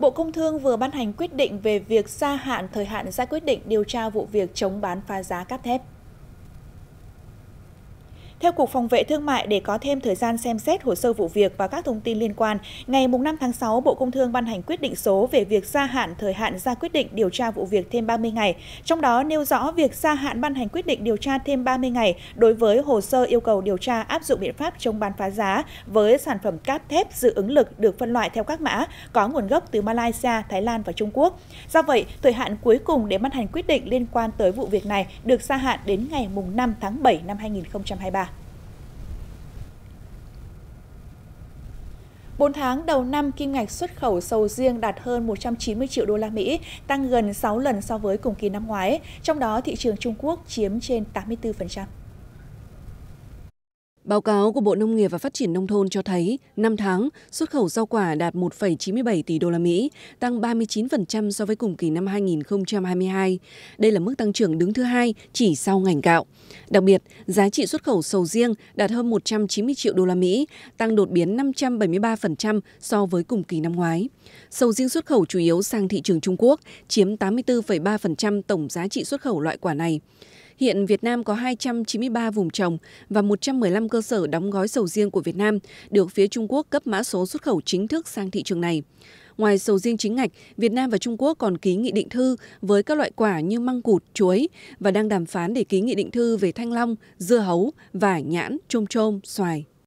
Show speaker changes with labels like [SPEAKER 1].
[SPEAKER 1] Bộ Công Thương vừa ban hành quyết định về việc gia hạn thời hạn ra quyết định điều tra vụ việc chống bán phá giá cát thép. Theo Cục Phòng vệ Thương mại, để có thêm thời gian xem xét hồ sơ vụ việc và các thông tin liên quan, ngày 5 tháng 6, Bộ Công Thương ban hành quyết định số về việc gia hạn thời hạn ra quyết định điều tra vụ việc thêm 30 ngày, trong đó nêu rõ việc gia hạn ban hành quyết định điều tra thêm 30 ngày đối với hồ sơ yêu cầu điều tra áp dụng biện pháp chống bán phá giá với sản phẩm cáp thép dự ứng lực được phân loại theo các mã có nguồn gốc từ Malaysia, Thái Lan và Trung Quốc. Do vậy, thời hạn cuối cùng để ban hành quyết định liên quan tới vụ việc này được gia hạn đến ngày 5 tháng 7 năm 2023. 4 tháng đầu năm, kim ngạch xuất khẩu sầu riêng đạt hơn 190 triệu đô la Mỹ, tăng gần 6 lần so với cùng kỳ năm ngoái, trong đó thị trường Trung Quốc chiếm trên 84%.
[SPEAKER 2] Báo cáo của Bộ Nông nghiệp và Phát triển nông thôn cho thấy, 5 tháng, xuất khẩu rau quả đạt 1,97 tỷ đô la Mỹ, tăng 39% so với cùng kỳ năm 2022. Đây là mức tăng trưởng đứng thứ hai chỉ sau ngành gạo. Đặc biệt, giá trị xuất khẩu sầu riêng đạt hơn 190 triệu đô la Mỹ, tăng đột biến 573% so với cùng kỳ năm ngoái. Sầu riêng xuất khẩu chủ yếu sang thị trường Trung Quốc, chiếm 84,3% tổng giá trị xuất khẩu loại quả này. Hiện Việt Nam có 293 vùng trồng và 115 cơ sở đóng gói sầu riêng của Việt Nam được phía Trung Quốc cấp mã số xuất khẩu chính thức sang thị trường này. Ngoài sầu riêng chính ngạch, Việt Nam và Trung Quốc còn ký nghị định thư với các loại quả như măng cụt, chuối và đang đàm phán để ký nghị định thư về thanh long, dưa hấu, vải nhãn, trôm trôm, xoài.